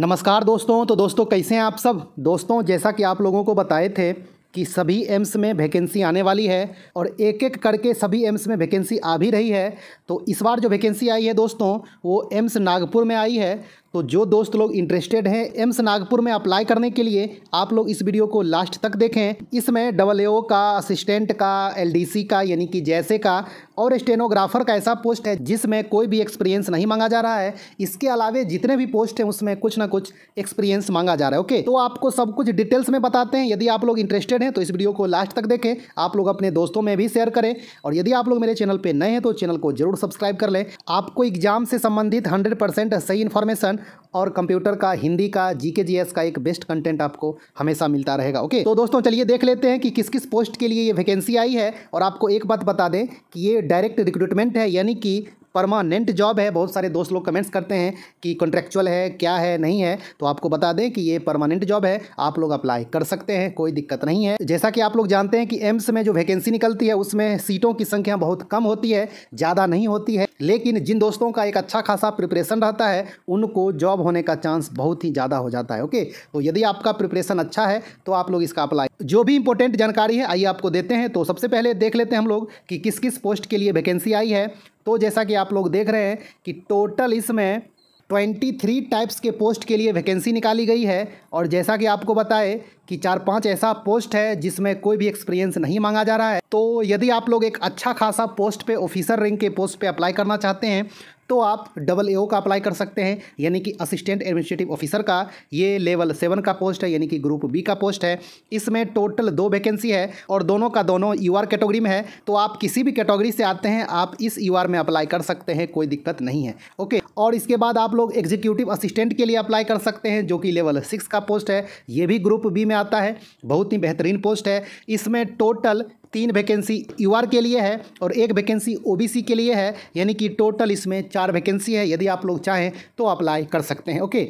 नमस्कार दोस्तों तो दोस्तों कैसे हैं आप सब दोस्तों जैसा कि आप लोगों को बताए थे कि सभी एम्स में वैकेंसी आने वाली है और एक एक करके सभी एम्स में वैकेंसी आ भी रही है तो इस बार जो वैकेंसी आई है दोस्तों वो एम्स नागपुर में आई है तो जो दोस्त लोग इंटरेस्टेड हैं एम्स नागपुर में अप्लाई करने के लिए आप लोग इस वीडियो को लास्ट तक देखें इसमें डबल ए का असिस्टेंट का एलडीसी का यानी कि जैसे का और स्टेनोग्राफर का ऐसा पोस्ट है जिसमें कोई भी एक्सपीरियंस नहीं मांगा जा रहा है इसके अलावा जितने भी पोस्ट हैं उसमें कुछ ना कुछ एक्सपीरियंस मांगा जा रहा है ओके तो आपको सब कुछ डिटेल्स में बताते हैं यदि आप लोग इंटरेस्टेड हैं तो इस वीडियो को लास्ट तक देखें आप लोग अपने दोस्तों में भी शेयर करें और यदि आप लोग मेरे चैनल पर नए हैं तो चैनल को जरूर सब्सक्राइब कर लें आपको एग्जाम से संबंधित हंड्रेड सही इन्फॉर्मेशन और कंप्यूटर का हिंदी का जीके जीएस का एक बेस्ट कंटेंट आपको हमेशा मिलता रहेगा ओके तो दोस्तों चलिए देख लेते हैं कि किस किस पोस्ट के लिए ये वैकेंसी आई है और आपको एक बात बता दें कि ये डायरेक्ट रिक्रूटमेंट है यानी कि परमानेंट जॉब है बहुत सारे दोस्त लोग कमेंट्स करते हैं कि कॉन्ट्रेक्चुअल है क्या है नहीं है तो आपको बता दें कि ये परमानेंट जॉब है आप लोग अप्लाई कर सकते हैं कोई दिक्कत नहीं है जैसा कि आप लोग जानते हैं कि एम्स में जो वैकेंसी निकलती है उसमें सीटों की संख्या बहुत कम होती है ज़्यादा नहीं होती है लेकिन जिन दोस्तों का एक अच्छा खासा प्रिपरेशन रहता है उनको जॉब होने का चांस बहुत ही ज़्यादा हो जाता है ओके तो यदि आपका प्रिपरेशन अच्छा है तो आप लोग इसका अप्लाई जो भी इंपॉर्टेंट जानकारी है आइए आपको देते हैं तो सबसे पहले देख लेते हैं हम लोग कि किस किस पोस्ट के लिए वैकेंसी आई है तो जैसा कि आप लोग देख रहे हैं कि टोटल इसमें ट्वेंटी थ्री टाइप्स के पोस्ट के लिए वैकेंसी निकाली गई है और जैसा कि आपको बताए कि चार पांच ऐसा पोस्ट है जिसमें कोई भी एक्सपीरियंस नहीं मांगा जा रहा है तो यदि आप लोग एक अच्छा खासा पोस्ट पे ऑफिसर रैंक के पोस्ट पे अप्लाई करना चाहते हैं तो आप डबल ए का अप्लाई कर सकते हैं यानी कि असिस्टेंट एडमिनिस्ट्रेटिव ऑफिसर का ये लेवल सेवन का पोस्ट है यानी कि ग्रुप बी का पोस्ट है इसमें टोटल दो वैकेंसी है और दोनों का दोनों यू आर कैटेगरी में है तो आप किसी भी कैटेगरी से आते हैं आप इस यू में अप्लाई कर सकते हैं कोई दिक्कत नहीं है ओके और इसके बाद आप लोग एग्जीक्यूटिव असिस्टेंट के लिए अप्लाई कर सकते हैं जो कि लेवल सिक्स का पोस्ट है ये भी ग्रुप बी में आता है बहुत ही बेहतरीन पोस्ट है इसमें टोटल तीन वैकेंसी यू के लिए है और एक वैकेंसी ओ के लिए है यानी कि टोटल इसमें चार वैकेंसी है यदि आप लोग चाहें तो अप्लाई कर सकते हैं ओके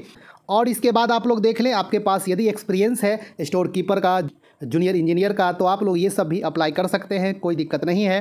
और इसके बाद आप लोग देख लें आपके पास यदि एक्सपीरियंस है स्टोर कीपर का जूनियर इंजीनियर का तो आप लोग ये सब भी अप्लाई कर सकते हैं कोई दिक्कत नहीं है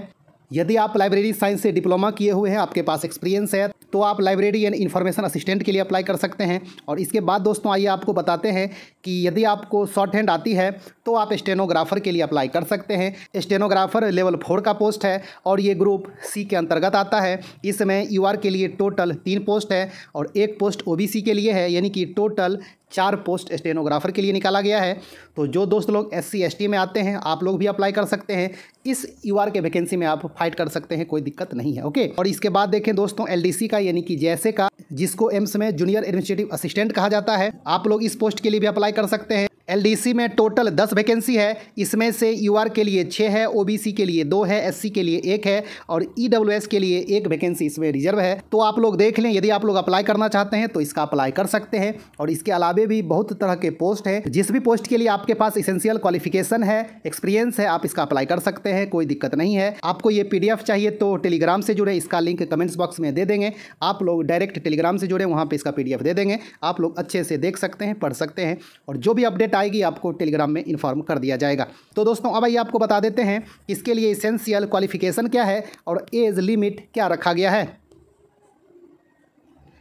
यदि आप लाइब्रेरी साइंस से डिप्लोमा किए हुए हैं आपके पास एक्सपीरियंस है तो आप लाइब्रेरी एंड इन्फॉर्मेशन असिस्टेंट के लिए अप्लाई कर सकते हैं और इसके बाद दोस्तों आइए आपको बताते हैं कि यदि आपको शॉर्ट हैंड आती है तो आप स्टेनोग्राफर के लिए अप्लाई कर सकते हैं स्टेनोग्राफर लेवल फोर का पोस्ट है और ये ग्रुप सी के अंतर्गत आता है इसमें यू के लिए टोटल तीन पोस्ट है और एक पोस्ट ओ के लिए है यानी कि टोटल चार पोस्ट स्टेनोग्राफर के लिए निकाला गया है तो जो दोस्त लोग एस सी में आते हैं आप लोग भी अप्लाई कर सकते हैं इस यू के वैकेंसी में आप फाइट कर सकते हैं कोई दिक्कत नहीं है ओके और इसके बाद देखें दोस्तों एल का यानी कि जैसे का जिसको एम्स में जूनियर एडमिनिस्ट्रेटिव असिस्टेंट कहा जाता है आप लोग इस पोस्ट के लिए भी अप्लाई कर सकते हैं एलडीसी में टोटल दस वैकेंसी है इसमें से यूआर के लिए छः है ओबीसी के लिए दो है एससी के लिए एक है और ईडब्ल्यूएस के लिए एक वैकेंसी इसमें रिजर्व है तो आप लोग देख लें यदि आप लोग अप्लाई करना चाहते हैं तो इसका अप्लाई कर सकते हैं और इसके अलावे भी बहुत तरह के पोस्ट हैं जिस भी पोस्ट के लिए आपके पास इसेंशियल क्वालिफिकेशन है एक्सपीरियंस है आप इसका अप्लाई कर सकते हैं कोई दिक्कत नहीं है आपको ये पी चाहिए तो टेलीग्राम से जुड़े इसका लिंक कमेंट्स बॉक्स में दे देंगे आप लोग डायरेक्ट टेलीग्राम से जुड़े वहाँ पर इसका पी दे देंगे आप लोग अच्छे से देख सकते हैं पढ़ सकते हैं और जो भी अपडेट आएगी आपको टेलीग्राम में इन्फॉर्म कर दिया जाएगा तो दोस्तों अब आइए आपको बता देते हैं इसके लिए इसेंशियल क्वालिफिकेशन क्या है और एज लिमिट क्या रखा गया है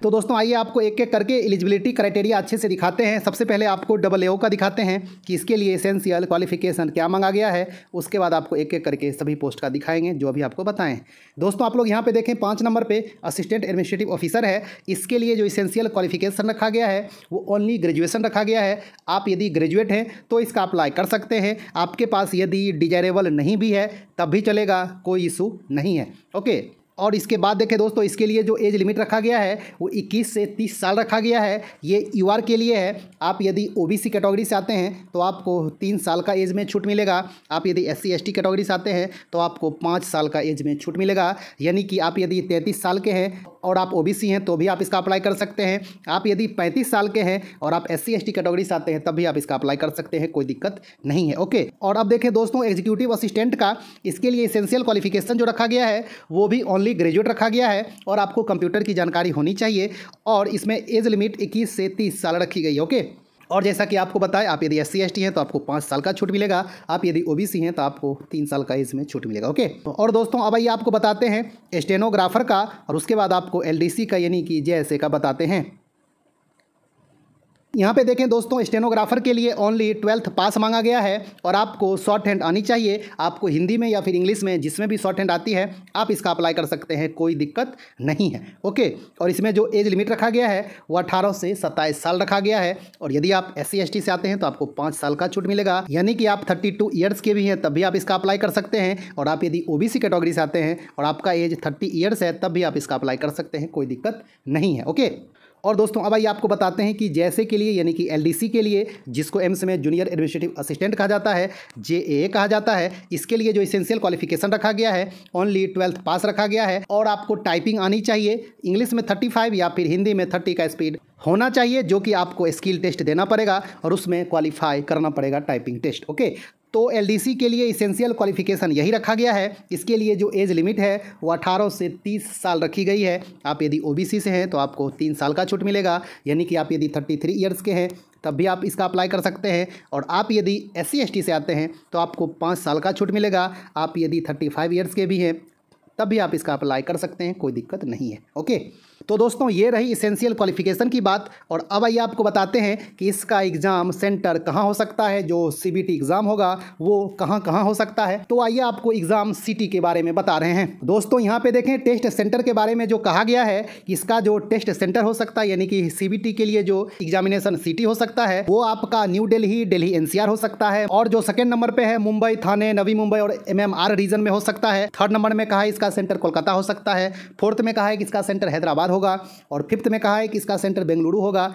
तो दोस्तों आइए आपको एक एक करके एलिजिबिलिटी क्राइटेरिया अच्छे से दिखाते हैं सबसे पहले आपको डबल ए का दिखाते हैं कि इसके लिए एसेंशियल क्वालिफिकेशन क्या मांगा गया है उसके बाद आपको एक एक करके सभी पोस्ट का दिखाएंगे जो अभी आपको बताएं दोस्तों आप लोग यहाँ पे देखें पाँच नंबर पे असिस्टेंट एडमिनिस्ट्रेटिव ऑफिसर है इसके लिए जो इसेंशियल क्वालिफिकेशन रखा गया है वो ओनली ग्रेजुएसन रखा गया है आप यदि ग्रेजुएट हैं तो इसका अप्लाई कर सकते हैं आपके पास यदि डिजायरेबल नहीं भी है तब भी चलेगा कोई इशू नहीं है ओके और इसके बाद देखें दोस्तों इसके लिए जो एज लिमिट रखा गया है वो 21 से 30 साल रखा गया है ये यू के लिए है आप यदि ओ बी कैटेगरी से आते हैं तो आपको तीन साल का एज में छूट मिलेगा आप यदि एस सी कैटेगरी से आते हैं तो आपको पाँच साल का एज में छूट मिलेगा यानी कि आप यदि तैंतीस साल के हैं और आप ओ हैं तो भी आप इसका अप्लाई कर सकते हैं आप यदि पैंतीस साल के हैं और आप एस सी कैटेगरी से आते हैं तब भी आप इसका अप्लाई कर सकते हैं कोई दिक्कत नहीं है ओके और अब देखें दोस्तों एग्जीक्यूटिव असिस्टेंट का इसके लिए इसेंशियल क्वालिफिकेशन जो रखा गया है वो भी ऑनलाइन ओनली ग्रेजुएट रखा गया है और आपको कंप्यूटर की जानकारी होनी चाहिए और इसमें एज लिमिट इक्कीस से तीस साल रखी गई ओके और जैसा कि आपको बताया आप यदि एस सी हैं तो आपको पाँच साल का छूट मिलेगा आप यदि ओबीसी हैं तो आपको तीन साल का इसमें छूट मिलेगा ओके और दोस्तों अब आइए आपको बताते हैं स्टेनोग्राफर का और उसके बाद आपको एल का यानी कि जे का बताते हैं यहाँ पे देखें दोस्तों स्टेनोग्राफर के लिए ओनली ट्वेल्थ पास मांगा गया है और आपको शॉर्ट हैंड आनी चाहिए आपको हिंदी में या फिर इंग्लिश में जिसमें भी शॉर्ट हैंड आती है आप इसका अप्लाई कर सकते हैं कोई दिक्कत नहीं है ओके और इसमें जो एज लिमिट रखा गया है वो अठारह से सत्ताईस साल रखा गया है और यदि आप एस सी से आते हैं तो आपको पाँच साल का छूट मिलेगा यानी कि आप थर्टी टू ईयर्स के भी हैं तब भी आप इसका अप्लाई कर सकते हैं और आप यदि ओ बी सी कैटेगरी से आते हैं और आपका एज थर्टी ईयर्स है तब भी आप इसका अप्लाई कर सकते हैं कोई दिक्कत नहीं है ओके और दोस्तों अब आइए आपको बताते हैं कि जैसे के लिए यानी कि एलडीसी के लिए जिसको एम्स में जूनियर एडमिनिस्ट्रेटिव असिस्टेंट कहा जाता है जे कहा जाता है इसके लिए जो इसेंशियल क्वालिफिकेशन रखा गया है ओनली ट्वेल्थ पास रखा गया है और आपको टाइपिंग आनी चाहिए इंग्लिश में थर्टी या फिर हिंदी में थर्टी का स्पीड होना चाहिए जो कि आपको स्किल टेस्ट देना पड़ेगा और उसमें क्वालिफाई करना पड़ेगा टाइपिंग टेस्ट ओके तो एलडीसी के लिए इसेंशियल क्वालिफिकेशन यही रखा गया है इसके लिए जो एज लिमिट है वो अठारह से तीस साल रखी गई है आप यदि ओबीसी से हैं तो आपको तीन साल का छूट मिलेगा यानी कि आप यदि थर्टी थ्री ईयर्स के हैं तब भी आप इसका अप्लाई कर सकते हैं और आप यदि एस सी से आते हैं तो आपको पाँच साल का छूट मिलेगा आप यदि थर्टी फाइव ईयर्स के भी हैं तब भी आप इसका अप्लाई कर सकते हैं कोई दिक्कत नहीं है ओके तो दोस्तों ये रही इसेंशियल क्वालिफिकेशन की बात और अब आइए आपको बताते हैं कि इसका एग्ज़ाम सेंटर कहाँ हो सकता है जो सी एग्ज़ाम होगा वो कहाँ कहाँ हो सकता है तो आइए आपको एग्ज़ाम सिटी के बारे में बता रहे हैं दोस्तों यहाँ पे देखें टेस्ट सेंटर के बारे में जो कहा गया है इसका जो टेस्ट सेंटर हो सकता है यानी कि सी के लिए जो एग्जामिनेशन सिटी हो सकता है वो आपका न्यू डेली डेली एनसीआर हो सकता है और जो सेकेंड नंबर पर है मुंबई थाने नवी मुंबई और एम रीजन में हो सकता है थर्ड नंबर में कहा इसका इसका सेंटर कोलकाता हो सकता है फोर्थ में कहा है कि इसका सेंटर हैदराबाद होगा और फिफ्थ में कहा है कि इसका सेंटर बेंगलुरु होगा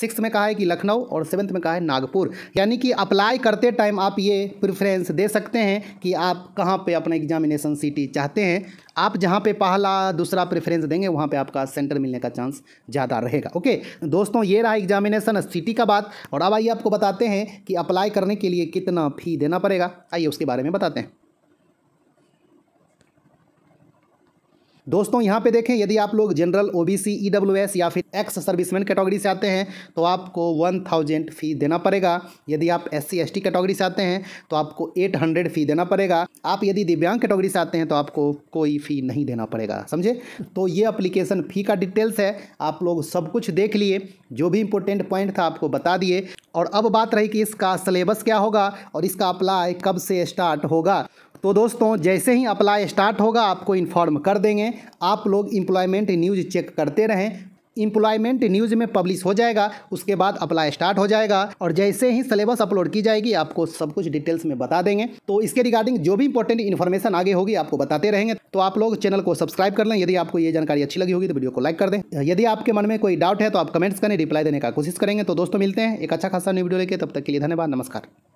सिक्स में कहा है कि लखनऊ और सेवन्थ में कहा है नागपुर यानी कि अप्लाई करते टाइम आप ये प्रिफ्रेंस दे सकते हैं कि आप कहाँ पे अपना एग्जामिनेशन सिटी चाहते हैं आप जहाँ पे पहला दूसरा प्रेफरेंस देंगे वहाँ पे आपका सेंटर मिलने का चांस ज़्यादा रहेगा ओके दोस्तों ये रहा एग्जामिनेशन सिटी का बात और अब आइए आपको बताते हैं कि अप्लाई करने के लिए कितना फ़ी देना पड़ेगा आइए उसके बारे में बताते हैं दोस्तों यहाँ पे देखें यदि आप लोग जनरल ओबीसी ईडब्ल्यूएस या फिर एक्स सर्विसमैन कैटेगरी से आते हैं तो आपको वन थाउजेंड फ़ी देना पड़ेगा यदि आप S C S T category से आते हैं तो आपको एट हंड्रेड फ़ी देना पड़ेगा आप यदि दिव्यांग कैटेगरी से आते हैं तो आपको कोई फ़ी नहीं देना पड़ेगा समझे तो ये अप्लीकेशन फ़ी का डिटेल्स है आप लोग सब कुछ देख लिए जो भी इंपॉर्टेंट पॉइंट था आपको बता दिए और अब बात रही कि इसका सिलेबस क्या होगा और इसका अप्लाई कब से स्टार्ट होगा तो दोस्तों जैसे ही अप्लाई स्टार्ट होगा आपको इन्फॉर्म कर देंगे आप लोग इम्प्लॉयमेंट न्यूज़ चेक करते रहें इम्प्लॉयमेंट न्यूज़ में पब्लिश हो जाएगा उसके बाद अप्लाई स्टार्ट हो जाएगा और जैसे ही सिलेबस अपलोड की जाएगी आपको सब कुछ डिटेल्स में बता देंगे तो इसके रिगार्डिंग जो भी इंपॉर्टेंट इन्फॉर्मेशन आगे होगी आपको बताते रहेंगे तो आप लोग चैनल को सब्सक्राइब कर लें यदि आपको ये जानकारी अच्छी लगी होगी तो वीडियो को लाइक कर दें यदि आपके मन में कोई डाउट है तो आप कमेंट्स करें रिप्लाई देने का कोशिश करेंगे तो दोस्तों मिलते हैं एक अच्छा खासा न्यू वीडियो लेके तब तक के लिए धन्यवाद नमस्कार